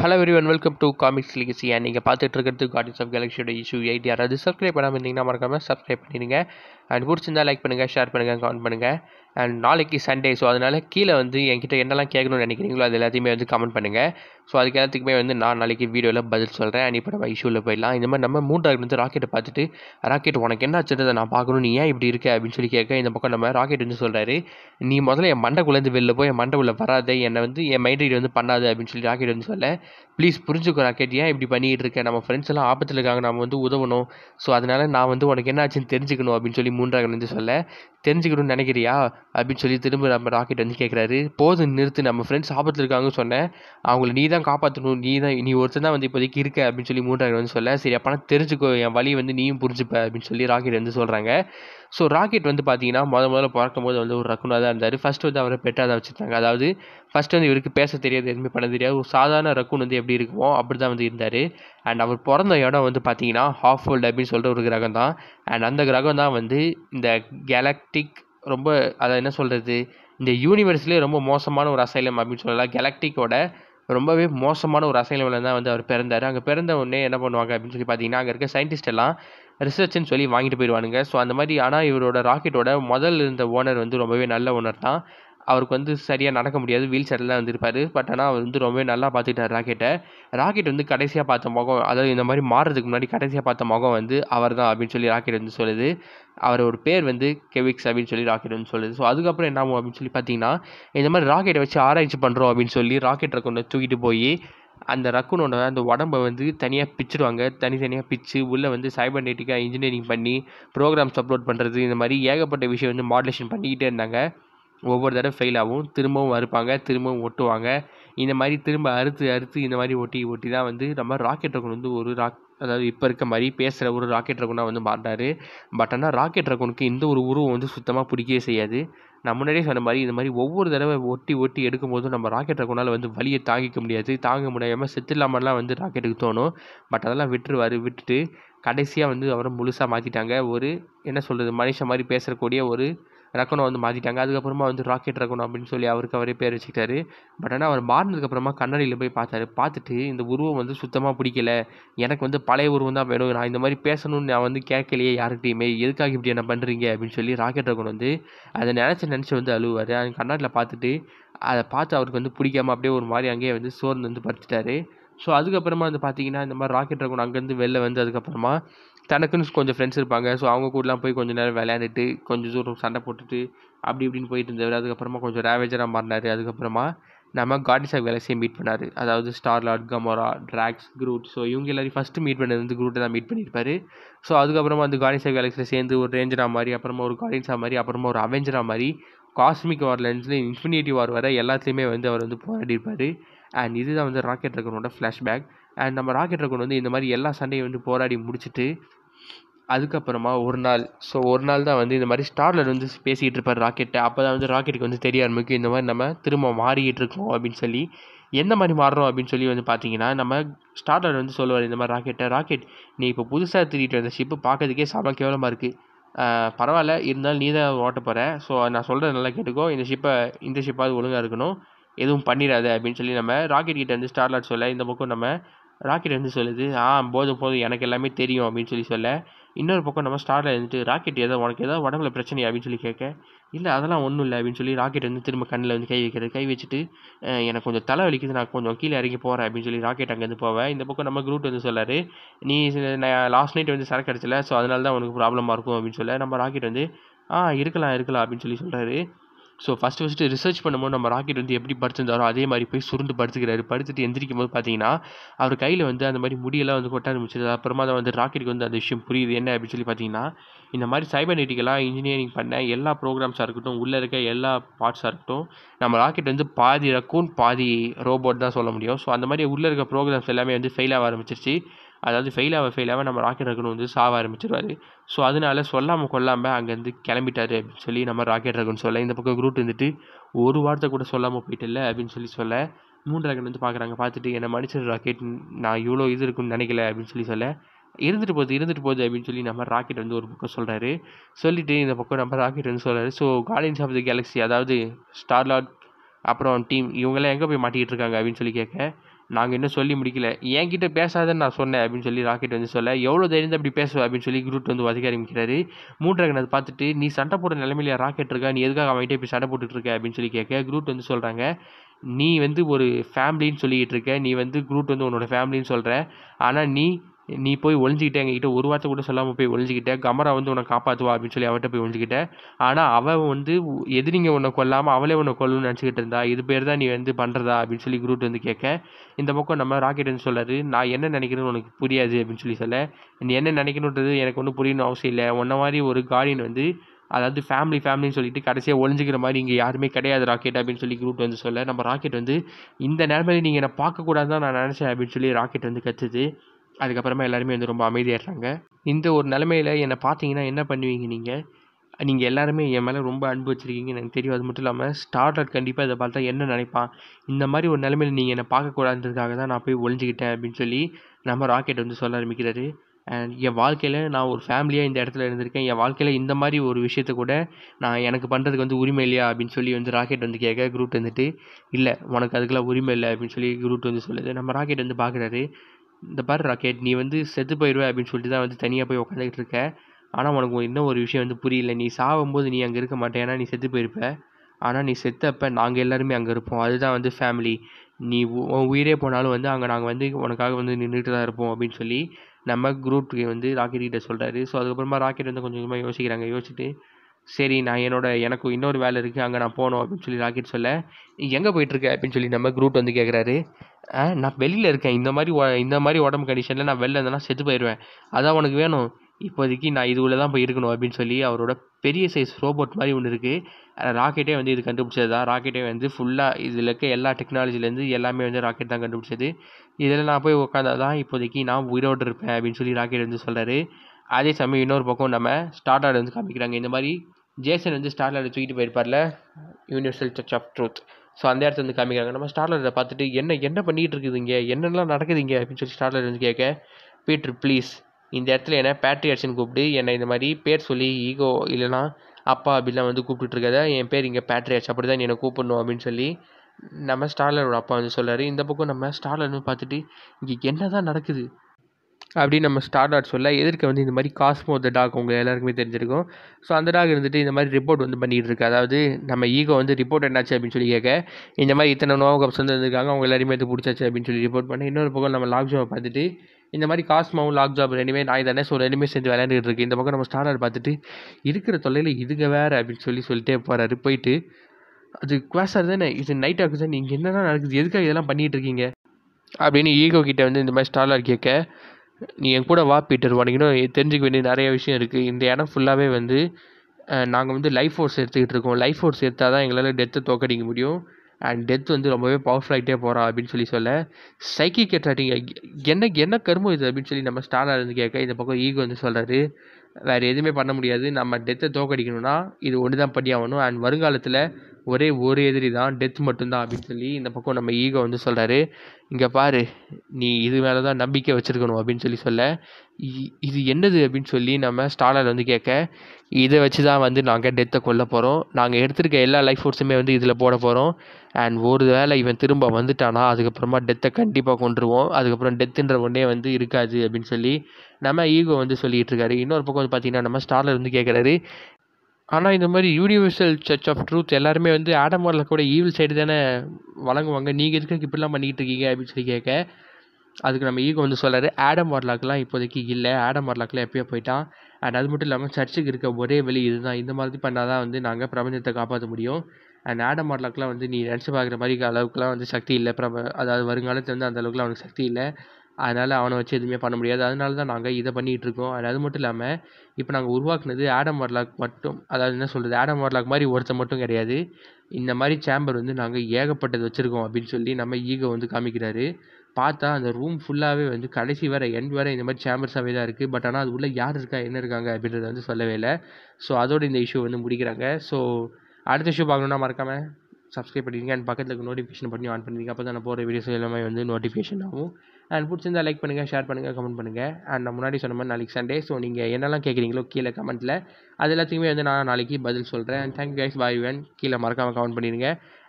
hello everyone welcome to comics legacy and நீங்கள் பார்த்துட்டு இருக்கிறது கார்டிஸ் ஆஃப் கேலக்ஸியோட இஷ்யூ ஐடி யாராவது சப்ஸ்கிரைப் பண்ணாமல் இருந்தீங்கன்னா மறக்காமல் சப்ஸ்கிரைப் பண்ணிடுங்க அண்ட் பிடிச்சிருந்தால் லைக் பண்ணுங்கள் ஷேர் பண்ணுங்கள் கமெண்ட் பண்ணுங்கள் அண்ட் நாளைக்கு சண்டே ஸோ அதனால் கீழே வந்து என்கிட்ட என்னெல்லாம் கேட்கணும்னு நினைக்கிறீங்களோ அது எல்லாத்தையுமே வந்து கமெண்ட் பண்ணுங்கள் ஸோ அதுக்கு எல்லாத்துக்குமே வந்து நான் நாளைக்கு வீடியோவில் பதில் சொல்கிறேன் அண்ட் இப்போ நம்ம இஷ்யூவில் போயிடலாம் இந்த மாதிரி நம்ம மூன்றாவது வந்து ராக்கெட்டை பார்த்துட்டு ராக்கெட் உனக்கு என்ன ஆச்சுன்றதை நான் பார்க்கணும் நீ ஏன் இப்படி இருக்க அப்படின்னு சொல்லி கேட்க இந்த பக்கம் நம்ம ராக்கெட் வந்து சொல்கிறாரு நீ முதல்ல என் மண்டைக்குள்ளேருந்து வெளில போய் என் மண்டைக்குள்ளே வராது என்னை வந்து என் மைண்ட் ரீட் வந்து பண்ணாது அப்படின்னு சொல்லி ராக்கெட் வந்து சொல்ல ப்ளீஸ் புரிஞ்சுக்கோ ராக்கெட் ஏன் இப்படி பண்ணிகிட்டு இருக்கேன் நம்ம ஃப்ரெண்ட்ஸ் எல்லாம் ஆபத்தில் இருக்காங்க நம்ம வந்து உதவணும் ஸோ அதனால் நான் வந்து உனக்கு என்ன ஆச்சுன்னு தெரிஞ்சுக்கணும் அப்படின்னு சொல்லி மூன்றாக வந்து சொல்ல தெரிஞ்சுக்கணும்னு நினைக்கிறியா அப்படின்னு சொல்லி திரும்ப நம்ம ராக்கெட் வந்து கேட்குறாரு போதும் நிறுத்து நம்ம ஃப்ரெண்ட்ஸ் ஆபத்தில் இருக்காங்கன்னு சொன்னேன் அவங்கள நீ தான் காப்பாற்றணும் நீ தான் நீ ஒருத்தர் தான் வந்து இப்போதைக்கு இருக்க அப்படின்னு சொல்லி மூன்றாக வந்து சொல்ல சரி அப்போனா தெரிஞ்சுக்கோ என் வழி வந்து நீயும் புரிஞ்சுப்ப அப்படின்னு சொல்லி ராக்கெட் வந்து சொல்கிறாங்க ஸோ ராக்கெட் வந்து பார்த்தீங்கன்னா முத முதல்ல பார்க்கும் போது வந்து ஒரு ரக்குனாக தான் இருந்தார் ஃபஸ்ட்டு வந்து அவரை பெட்டாக தான் வச்சுருந்தாங்க அதாவது ஃபஸ்ட்டு வந்து இவருக்கு பேச தெரியாது எதுவுமே பண்ண தெரியாது ஒரு சாதாரண ரக்குன் வந்து எப்படி எப்படி இருக்குமோ அப்படி தான் வந்து இருந்தார் அண்ட் அவர் பிறந்த இடம் வந்து பார்த்தீங்கன்னா ஹாஃப் வேர்ல்டு அப்படின்னு சொல்கிற ஒரு கிரகம் தான் அண்ட் அந்த கிரகம் தான் வந்து இந்த கேலக்டிக் ரொம்ப அதை என்ன சொல்கிறது இந்த யூனிவர்ஸ்லேயே ரொம்ப மோசமான ஒரு அசைலம் அப்படின்னு சொல்லலாம் கேலக்டிக்கோட ரொம்பவே மோசமான ஒரு அசைலம் தான் வந்து அவர் பிறந்தார் அங்கே பிறந்த உடனே என்ன பண்ணுவாங்க அப்படின்னு சொல்லி பார்த்தீங்கன்னா அங்கே இருக்க சயின்டிஸ்ட் எல்லாம் ரிசர்ச்னு சொல்லி வாங்கிட்டு போயிடுவானுங்க ஸோ அந்த மாதிரி ஆனால் இவரோட ராக்கெட்டோட முதல் இருந்த ஓனர் வந்து ரொம்பவே நல்ல ஓனர் தான் அவருக்கு வந்து சரியாக நடக்க முடியாது வீல் சேரில் தான் வந்திருப்பார் பட் ஆனால் அவர் வந்து ரொம்பவே நல்லா பார்த்துக்கிட்டார் ராக்கெட்டை ராக்கெட் வந்து கடைசியாக பார்த்த முகம் அதாவது இந்த மாதிரி மாறுறதுக்கு முன்னாடி கடைசியாக பார்த்த முகம் வந்து அவர் தான் அப்படின்னு சொல்லி ராக்கெட் வந்து சொல்லுது அவரோட பேர் வந்து கெவிக்ஸ் அப்படின்னு சொல்லி ராக்கெட் வந்து சொல்லுது ஸோ அதுக்கப்புறம் என்ன ஆகும் அப்படின்னு சொல்லி பார்த்தீங்கன்னா இந்த மாதிரி ராக்கெட்டை வச்சு ஆராய்ச்சி பண்ணுறோம் அப்படின்னு சொல்லி ராக்கெட்டை கொண்டு தூக்கிட்டு போய் அந்த ரக்குனோட அந்த உடம்பை வந்து தனியாக பிச்சுடுவாங்க தனித்தனியாக பிச்சு உள்ளே வந்து சைபர்நெட்டிக்காக இன்ஜினியரிங் பண்ணி ப்ரோக்ராம்ஸ் அப்லோட் பண்ணுறது இந்த மாதிரி ஏகப்பட்ட விஷயம் வந்து மாடலேஷன் பண்ணிக்கிட்டே இருந்தாங்க ஒவ்வொரு தடவை ஃபெயில் ஆகும் திரும்பவும் அறுப்பாங்க திரும்பவும் ஒட்டுவாங்க இந்த மாதிரி திரும்ப அறுத்து அறுத்து இந்த மாதிரி ஒட்டி ஒட்டி தான் வந்து நம்ம ராக்கெட் ரகுன் வந்து ஒரு ராக் அதாவது இப்போ இருக்க மாதிரி பேசுகிற ஒரு ராக்கெட் ரகுனாக வந்து மாட்டார் பட் ஆனால் ராக்கெட் ரகுனுக்கு இந்த ஒரு உருவம் வந்து சுத்தமாக பிடிக்கவே செய்யாது நான் முன்னாடியே சொன்ன மாதிரி இந்த மாதிரி ஒவ்வொரு தடவை ஒட்டி ஒட்டி எடுக்கும்போதும் நம்ம ராக்கெட் ரகுனால் வந்து வழியை தாங்கிக்க முடியாது தாங்க முடியாமல் செத்துலாமலாம் வந்து ராக்கெட்டுக்கு தோணும் பட் அதெல்லாம் விட்டுருவார் விட்டுட்டு கடைசியாக வந்து அவரை முழுசாக மாற்றிட்டாங்க ஒரு என்ன சொல்கிறது மனுஷன் மாதிரி பேசக்கூடிய ஒரு ரகுனோ வந்து மாற்றிட்டாங்க அதுக்கப்புறமா வந்து ராக்கெட் ரகுனோ அப்படின்னு சொல்லி அவருக்கு அவரே பேர் வச்சுக்கிட்டாரு பட் ஆனால் அவர் மாறினதுக்கப்புறமா கண்ணாடியில் போய் பார்த்தாரு பார்த்துட்டு இந்த உருவம் வந்து சுத்தமாக பிடிக்கல எனக்கு வந்து பழைய உருவம் தான் வேணும் நான் இந்த மாதிரி பேசணும்னு நான் வந்து கேட்கலையே யாருக்கிட்டையுமே எதுக்காக இப்படி என்ன பண்ணுறீங்க அப்படின்னு சொல்லி ராக்கெட் ரகுன் வந்து அதை நினச்சி நினச்சி வந்து அழுவார் கண்ணாடியில் பார்த்துட்டு அதை பார்த்து அவருக்கு வந்து பிடிக்காம அப்படியே ஒரு மாதிரி அங்கேயே வந்து சோர்ந்து வந்து படுத்துட்டாரு ஸோ அதுக்கப்புறமா வந்து பார்த்தீங்கன்னா இந்த மாதிரி ராக்கெட் ரகுன் அங்கேருந்து வெளில வந்து அதுக்கப்புறமா தனக்குன்னு கொஞ்சம் ஃப்ரெண்ட்ஸ் இருப்பாங்க ஸோ அவங்க கூடலாம் போய் கொஞ்சம் நேரம் விளையாண்டுட்டு கொஞ்சம் தூரம் சண்டை போட்டுட்டு அப்படி இப்படின்னு போயிட்டு இருந்தவர் அதுக்கப்புறமா கொஞ்சம் ரேவேஜராக மாறினார் அதுக்கப்புறமா நம்ம வேலை வேலக்ஸியை மீட் பண்ணார் அதாவது star lord Gamora Drax Groot so இவங்க எல்லாரையும் ஃபஸ்ட்டு மீட் பண்ணது வந்து குரூட்டை தான் மீட் பண்ணியிருப்பார் ஸோ அதுக்கப்புறமா அந்த கார்டிஸாக் வேலைக்கு சேர்ந்து ஒரு ரேஞ்சராக மாதிரி அப்புறமா ஒரு கார்டின்ஸா மாதிரி அப்புறமா ஒரு அவெஞ்சரா மாதிரி காஸ்மிக் வார்லேருந்து இன்ஃபினிட்டி வார் வர எல்லாத்துலேயுமே வந்து அவர் வந்து போராடிருப்பார் அண்ட் இதுதான் வந்து ராக்கெட் இருக்கிறோட ஃப்ளாஷ்பேக் அண்ட் நம்ம ராக்கெட் கொண்டு வந்து இந்த மாதிரி எல்லா சண்டையும் வந்து போராடி முடிச்சுட்டு அதுக்கப்புறமா ஒரு நாள் ஸோ ஒரு நாள் தான் வந்து இந்த மாதிரி ஸ்டார்லர் வந்து பேசிக்கிட்டு இருப்பார் ராக்கெட்டை அப்போ தான் வந்து ராக்கெட்டுக்கு வந்து தெரிய ஆரம்பிக்கும் இந்த மாதிரி நம்ம திரும்ப மாறிக்கிட்டு இருக்கோம் அப்படின்னு சொல்லி எந்த மாதிரி மாறுறோம் அப்படின்னு சொல்லி வந்து பார்த்தீங்கன்னா நம்ம ஸ்டார்லர் வந்து சொல்லுவார் இந்த மாதிரி ராக்கெட்டை ராக்கெட் நீ இப்போ புதுசாக திருட்டு வந்த ஷிப்பு பார்க்கறதுக்கே செம கேவலமாக இருக்குது பரவாயில்ல இருந்தாலும் நீ தான் ஓட்ட போகிற ஸோ நான் சொல்கிறது நல்லா கேட்டுக்கோ இந்த ஷிப்பை இந்த ஷிப்பாவது ஒழுங்காக இருக்கணும் எதுவும் பண்ணிடாது அப்படின்னு சொல்லி நம்ம ராக்கெட் கிட்ட வந்து ஸ்டார்லாட் சொல்ல இந்த பக்கம் நம்ம ராக்கெட் வந்து சொல்லுது ஆ போதும் போதும் எனக்கு எல்லாமே தெரியும் அப்படின்னு சொல்லி சொல்ல இன்னொரு பக்கம் நம்ம ஸ்டாரில் இருந்துட்டு ராக்கெட் ஏதோ உனக்கு ஏதோ உடம்புல பிரச்சனை அப்படின்னு சொல்லி கேட்க இல்லை அதெல்லாம் ஒன்றும் இல்லை அப்படின்னு சொல்லி ராக்கெட் வந்து திரும்ப கண்ணில் வந்து கை வைக்கிறது கை வச்சுட்டு எனக்கு கொஞ்சம் தலை வலிக்குது நான் கொஞ்சம் கீழே இறங்கி போகிறேன் அப்படின்னு சொல்லி ராக்கெட் அங்கேருந்து போவேன் இந்த பக்கம் நம்ம குரூட் வந்து சொல்லார் நீ நான் லாஸ்ட் நைட் வந்து சரக்கு அடிச்சல ஸோ அதனால தான் உனக்கு ப்ராப்ளமாக இருக்கும் அப்படின்னு சொல்ல நம்ம ராக்கெட் வந்து ஆ இருக்கலாம் இருக்கலாம் அப்படின்னு சொல்லி சொல்கிறாரு ஸோ ஃபஸ்ட்டு ஃபஸ்ட்டு ரிசர்ச் பண்ணும்போது நம்ம ராக்கெட் வந்து எப்படி படுத்துருந்தாரோ அதே மாதிரி போய் சுருந்து படுத்துக்கிறாரு படுத்துட்டு எந்திரிக்கும் போது பார்த்தீங்கன்னா அவர் கையில் வந்து அந்த மாதிரி முடியெல்லாம் வந்து கொட்ட ஆரம்பிச்சது அப்புறமா தான் வந்து ராக்கெட்டுக்கு வந்து அந்த விஷயம் புரியுது என்ன அப்படின்னு சொல்லி பார்த்தீங்கன்னா இந்த மாதிரி சைபர்நெட்டிக்கலாக இன்ஜினியரிங் பண்ண எல்லா ப்ரோக்ராம்ஸாக இருக்கட்டும் உள்ளே இருக்க எல்லா பார்ட்ஸாக இருக்கட்டும் நம்ம ராக்கெட் வந்து பாதி ரக்கூன் பாதி ரோபோட் தான் சொல்ல முடியும் ஸோ அந்த மாதிரி உள்ளே இருக்க ப்ரோக்ராம்ஸ் எல்லாமே வந்து ஃபெயில் ஆக ஆரம்பிச்சிருச்சு அதாவது ஃபெயில் ஆக ஃபெயில் ஆக நம்ம ராக்கெட் ரகுன் வந்து சாவ ஆரம்பிச்சிருவார் ஸோ அதனால சொல்லாமல் கொல்லாமல் அங்கேருந்து கிளம்பிட்டாரு அப்படின்னு சொல்லி நம்ம ராக்கெட் ரகுன் சொல்ல இந்த பக்கம் குரூட் இருந்துட்டு ஒரு வார்த்தை கூட சொல்லாமல் போயிட்டில்ல அப்படின்னு சொல்லி சொல்ல மூன்று ரகன் வந்து பார்க்குறாங்க பார்த்துட்டு என்னை மனுஷர் ராக்கெட் நான் இவ்வளோ இது இருக்குன்னு நினைக்கல அப்படின்னு சொல்லி சொல்ல இருந்துட்டு போகுது இருந்துட்டு போகுது அப்படின்னு சொல்லி நம்ம ராக்கெட் வந்து ஒரு பக்கம் சொல்கிறாரு சொல்லிவிட்டு இந்த பக்கம் நம்ம ராக்கெட் வந்து சொல்கிறாரு so Guardians of the Galaxy அதாவது ஸ்டார்லாட் அப்புறம் டீம் இவங்கெல்லாம் எங்கே போய் மாட்டிக்கிட்டு இருக்காங்க அப்படின்னு சொல்லி கேட்க நாங்கள் இன்னும் சொல்லி முடிக்கல என்கிட்ட பேசாதன்னு நான் சொன்னேன் அப்படின்னு சொல்லி ராக்கெட் வந்து சொல்ல எவ்வளோ தைரியம் அப்படி பேசுவ அப்படின்னு சொல்லி குரூட் வந்து வதக்க ஆரம்பிக்கிறாரு மூட்ரகன் அதை பார்த்துட்டு நீ சண்டை போடுற நிலமையில ராக்கெட் இருக்கா நீ எதுக்காக அவன்கிட்ட இப்படி சண்டை போட்டுட்டு இருக்க அப்படின்னு சொல்லி கேட்க குரூட் வந்து சொல்கிறாங்க நீ வந்து ஒரு ஃபேமிலின்னு சொல்லிக்கிட்டு இருக்க நீ வந்து குரூட் வந்து உன்னோட ஃபேமிலின்னு சொல்கிற ஆனால் நீ நீ போய் ஒழிஞ்சிக்கிட்டே எங்ககிட்ட ஒரு வார்த்தை கூட சொல்லாமல் போய் ஒழிஞ்சிக்கிட்டே கமரா வந்து உன்னை காப்பாற்றுவா அப்படின்னு சொல்லி அவட்ட போய் ஒழிஞ்சிக்கிட்டேன் ஆனால் அவள் வந்து எதிரிங்க உன்னை கொல்லாமல் அவளே உன்னை கொல்லணும்னு நினச்சிக்கிட்டு இருந்தா இது பேர் தான் நீ வந்து பண்ணுறதா அப்படின்னு சொல்லி குரூட் வந்து கேட்க இந்த பக்கம் நம்ம ராக்கெட் வந்து சொல்கிறாரு நான் என்ன நினைக்கிறேன்னு உனக்கு புரியாது அப்படின்னு சொல்லி சொல்ல நீ என்ன நினைக்கணுன்றது எனக்கு ஒன்றும் புரியணும் அவசியம் இல்லை உன்ன மாதிரி ஒரு கார்டியன் வந்து அதாவது ஃபேமிலி ஃபேமிலின்னு சொல்லிட்டு கடைசியாக ஒழிஞ்சிக்கிற மாதிரி இங்கே யாருமே கிடையாது ராக்கெட் அப்படின்னு சொல்லி குரூட் வந்து சொல்ல நம்ம ராக்கெட் வந்து இந்த நேரத்தில் நீங்கள் என்னை பார்க்கக்கூடாதுன்னு தான் நான் நினச்சேன் அப்படின்னு சொல்லி ராக்கெட் வந்து கற்றுது அதுக்கப்புறமா எல்லாருமே வந்து ரொம்ப அமைதியாகிடுறாங்க இந்த ஒரு நிலமையில என்னை பார்த்தீங்கன்னா என்ன பண்ணுவீங்க நீங்கள் நீங்கள் எல்லாருமே என் மேலே ரொம்ப அன்பு வச்சுருக்கீங்க எனக்கு தெரியும் அது மட்டும் இல்லாமல் ஸ்டார்டர் கண்டிப்பாக இதை பார்த்தா என்ன நினைப்பான் இந்த மாதிரி ஒரு நிலமையில நீங்கள் என்னை பார்க்கக்கூடாதுன்றதுக்காக தான் நான் போய் ஒழிஞ்சிக்கிட்டேன் அப்படின்னு சொல்லி நம்ம ராக்கெட் வந்து சொல்ல ஆரம்பிக்கிறாரு அண்ட் என் வாழ்க்கையில் நான் ஒரு ஃபேமிலியாக இந்த இடத்துல இருந்திருக்கேன் என் வாழ்க்கையில் இந்த மாதிரி ஒரு விஷயத்த கூட நான் எனக்கு பண்ணுறதுக்கு வந்து உரிமை இல்லையா அப்படின்னு சொல்லி வந்து ராக்கெட் வந்து கேட்க குரூட் வந்துட்டு இல்லை உனக்கு அதுக்கெல்லாம் உரிமை இல்லை அப்படின்னு சொல்லி குரூட் வந்து சொல்லுது நம்ம ராக்கெட் வந்து பார்க்குறாரு இந்த பாரு ராக்கெட் நீ வந்து செத்து போயிடுவே அப்படின்னு சொல்லிட்டு தான் வந்து தனியாக போய் உட்காந்துக்கிட்டு இருக்க ஆனால் உனக்கு இன்னும் ஒரு விஷயம் வந்து புரியல நீ சாகும்போது நீ அங்கே இருக்க மாட்டேன் ஏன்னா நீ செத்து போயிருப்ப ஆனால் நீ செத்தப்ப நாங்கள் எல்லாருமே அங்கே இருப்போம் அதுதான் வந்து ஃபேமிலி நீ உன் உயிரே போனாலும் வந்து அங்கே நாங்கள் வந்து உனக்காக வந்து நின்றுட்டு தான் இருப்போம் அப்படின்னு சொல்லி நம்ம குரூப் வந்து ராக்கெட் கிட்ட சொல்கிறாரு ஸோ அதுக்கப்புறமா ராக்கெட் வந்து கொஞ்சம் கொஞ்சமாக யோசிக்கிறாங்க யோசிச்சுட்டு சரி நான் என்னோட எனக்கு இன்னொரு வேலை இருக்குது அங்கே நான் போகணும் அப்படின்னு சொல்லி ராக்கெட் சொல்ல நீ எங்கே போயிட்டிருக்க அப்படின்னு சொல்லி நம்ம குரூட் வந்து கேட்குறாரு நான் வெளியில் இருக்கேன் இந்த மாதிரி இந்த மாதிரி உடம்பு கண்டிஷனில் நான் வெளில இருந்தாலும் செத்து போயிடுவேன் அதான் உனக்கு வேணும் இப்போதைக்கு நான் இதுக்குள்ளே தான் போய் இருக்கணும் அப்படின்னு சொல்லி அவரோட பெரிய சைஸ் ரோபோட் மாதிரி ஒன்று இருக்குது ராக்கெட்டே வந்து இது கண்டுபிடிச்சது தான் ராக்கெட்டே வந்து ஃபுல்லாக இதில் இருக்க எல்லா டெக்னாலஜிலேருந்து எல்லாமே வந்து ராக்கெட் தான் கண்டுபிடிச்சது இதில் நான் போய் உட்காந்தா தான் இப்போதைக்கு நான் உயிரோடு இருப்பேன் அப்படின்னு சொல்லி ராக்கெட் வந்து சொல்கிறாரு அதே சமயம் இன்னொரு பக்கம் நம்ம ஸ்டார் வந்து காமிக்கிறாங்க இந்த மாதிரி ஜேசன் வந்து ஸ்டார் தூக்கிட்டு போயிருப்பார்ல Universal Church of Truth so அந்த இடத்துல வந்து காமிக்கிறாங்க நம்ம ஸ்டார் பார்த்துட்டு என்ன என்ன பண்ணிகிட்டு இருக்குதுங்க என்னென்னலாம் நடக்குதுங்க அப்படின்னு சொல்லி ஸ்டார் வந்து கேட்க பீட்ரு ப்ளீஸ் இந்த இடத்துல என்ன பேட்ரியாட்ஸ்னு கூப்பிட்டு என்னை இந்த மாதிரி பேர் சொல்லி ஈகோ இல்லைனா அப்பா அப்படிலாம் வந்து கூப்பிட்டுருக்கத என் பேர் இங்கே பேட்ரியாட்ஸ் அப்படி தான் என்னை கூப்பிடணும் அப்படின்னு சொல்லி நம்ம ஸ்டார்லரோட அப்பா வந்து சொல்கிறாரு இந்த பக்கம் நம்ம ஸ்டார்லர்னு பார்த்துட்டு இங்கே என்ன தான் நடக்குது அப்படின்னு நம்ம ஸ்டார்ட் ஆட் சொல்ல எதிர்க்க வந்து இந்த மாதிரி காஸ்மோ த டாக் உங்கள் எல்லாருக்குமே தெரிஞ்சிருக்கும் ஸோ அந்த டாக் இருந்துட்டு இந்த மாதிரி ரிப்போர்ட் வந்து பண்ணிகிட்டு இருக்கு அதாவது நம்ம ஈகோ வந்து ரிப்போர்ட் என்னாச்சு அப்படின்னு சொல்லி கேட்க இந்த மாதிரி இத்தனை நோவ கப்ஸ் வந்து இருக்காங்க அவங்க எல்லாருமே இது பிடிச்சாச்சு அப்படின்னு சொல்லி ரிப்போர்ட் பண்ணி இன்னொரு பக்கம் நம்ம லாக் ஜாப் பார்த்துட்டு இந்த மாதிரி காஸ்மாவும் லாக் ஜாப் ரெண்டுமே நான் தானே ஸோ ரெண்டுமே சேர்ந்து விளையாண்டுட்டு இருக்கு இந்த பக்கம் நம்ம ஆட் பார்த்துட்டு இருக்கிற தொல்லையில் இதுங்க வேறு அப்படின்னு சொல்லி சொல்லிட்டே போகிறாரு போயிட்டு அது குவாசார் தானே இது நைட் ஆகுது நீங்கள் என்னென்ன நடக்குது எதுக்காக இதெல்லாம் பண்ணிகிட்டு இருக்கீங்க அப்படின்னு ஈகோ கிட்டே வந்து இந்த மாதிரி ஸ்டாலார் கேட்க நீ என் கூட வா பீட்டர் உனக்கு தெரிஞ்சுக்க வேண்டிய நிறைய விஷயம் இருக்குது இந்த இடம் ஃபுல்லாகவே வந்து நாங்கள் வந்து லைஃப் ஃபோர்ஸ் எடுத்துக்கிட்டு இருக்கோம் லைஃப் ஃபோர்ஸ் எடுத்தால் தான் எங்களால் டெத்தை தோக்கடிக்க முடியும் அண்ட் டெத் வந்து ரொம்பவே பவர்ஃபுல்லாகிட்டே போகிறா அப்படின்னு சொல்லி சொல்ல சைக்கிக் கேட்டாட்டிங்க என்ன என்ன கருமம் இது அப்படின்னு சொல்லி நம்ம ஸ்டாராக இருந்து கேட்க இந்த பக்கம் ஈகோ வந்து சொல்கிறாரு வேறு எதுவுமே பண்ண முடியாது நம்ம டெத்தை தோக்கடிக்கணும்னா இது ஒன்று தான் பண்ணி ஆகணும் அண்ட் வருங்காலத்தில் ஒரே ஒரு எதிரி தான் டெத் மட்டும்தான் அப்படின்னு சொல்லி இந்த பக்கம் நம்ம ஈகோ வந்து சொல்கிறாரு இங்கே பாரு நீ இது மேலே தான் நம்பிக்கை வச்சுருக்கணும் அப்படின்னு சொல்லி சொல்ல இது என்னது அப்படின்னு சொல்லி நம்ம ஸ்டாலர் வந்து கேட்க இதை வச்சு தான் வந்து நாங்கள் டெத்தை கொல்ல போகிறோம் நாங்கள் எடுத்திருக்க எல்லா லைஃப் ஃபோர்ஸுமே வந்து இதில் போட போகிறோம் அண்ட் ஒரு வேளை இவன் திரும்ப வந்துட்டானா அதுக்கப்புறமா டெத்தை கண்டிப்பாக கொண்டுருவோம் அதுக்கப்புறம் டெத்துன்ற ஒன்றே வந்து இருக்காது அப்படின்னு சொல்லி நம்ம ஈகோ வந்து சொல்லிகிட்டு இருக்காரு இன்னொரு பக்கம் வந்து பார்த்திங்கன்னா நம்ம ஸ்டாலர் வந்து கேட்குறாரு ஆனால் இந்த மாதிரி யூனிவர்சல் சர்ச் ஆஃப் ட்ரூத் எல்லாருமே வந்து ஆடம் கூட ஈவில் சைடு தானே வழங்குவாங்க நீங்கள் எதுக்கு இப்படிலாம் பண்ணிக்கிட்டு இருக்கீங்க அப்படின்னு சொல்லி கேட்க அதுக்கு நம்ம ஈகோ வந்து சொல்கிறாரு ஆடம் வரலாக்கெலாம் இப்போதைக்கு இல்லை ஆடம் வரலாக்கெலாம் எப்பயோ போயிட்டான் அண்ட் அது மட்டும் இல்லாமல் சர்ச்சுக்கு இருக்க ஒரே வழி இதுதான் இந்த மாதிரி பண்ணால் தான் வந்து நாங்கள் பிரபஞ்சத்தை காப்பாற்ற முடியும் அண்ட் ஆடம் வரலாக்கெலாம் வந்து நீ நினச்சி பார்க்குற மாதிரி அளவுக்குலாம் வந்து சக்தி இல்லை பிரப அதாவது வருங்காலத்தில் வந்து அந்த அளவுக்குலாம் அவனுக்கு சக்தி இல்லை அதனால் அவனை வச்சு எதுவுமே பண்ண முடியாது அதனால தான் நாங்கள் இதை பண்ணிகிட்ருக்கோம் அது மட்டும் இல்லாமல் இப்போ நாங்கள் உருவாக்கினது ஆடம் வரலாக் மட்டும் அதாவது என்ன சொல்கிறது ஆடம் வரலாக் மாதிரி ஒருத்தர் மட்டும் கிடையாது இந்த மாதிரி சேம்பர் வந்து நாங்கள் ஏகப்பட்டது வச்சுருக்கோம் அப்படின்னு சொல்லி நம்ம ஈகோ வந்து காமிக்கிறாரு பார்த்தா அந்த ரூம் ஃபுல்லாகவே வந்து கடைசி வர எண்ட் வர இந்த மாதிரி சேம்பர்ஸாகவே தான் இருக்குது பட் ஆனால் அது உள்ளே யார் இருக்கா என்ன இருக்காங்க அப்படின்றத வந்து சொல்லவே இல்லை ஸோ அதோட இந்த இஷ்யூ வந்து முடிக்கிறாங்க ஸோ அடுத்த இஷ்யூ பார்க்கணுன்னா மறக்காமல் சப்ஸ்கிரைப் பண்ணிடுங்க அண்ட் பக்கத்தில் நோட்டிஃபிகேஷன் பண்ணி ஆன் பண்ணுவீங்க அப்போ தான் நான் போகிற வீடியோஸ் எல்லாமே வந்து நோட்டிஃபிகேஷன் ஆகும் அண்ட் பிடிச்சிருந்தா லைக் பண்ணுங்கள் ஷேர் பண்ணுங்கள் கமெண்ட் பண்ணுங்கள் அண்ட் நான் முன்னாடி சொன்ன மாதிரி நாளைக்கு சண்டே ஸோ நீங்கள் என்னெல்லாம் கேட்குறீங்களோ கீழே கமெண்ட்டில் அது எல்லாத்துக்குமே வந்து நான் நாளைக்கு பதில் சொல்கிறேன் அண்ட் யூ கைஸ் பாய் வேன் கீழே மறக்காமல் கமெண்ட் பண்ணிடுங்க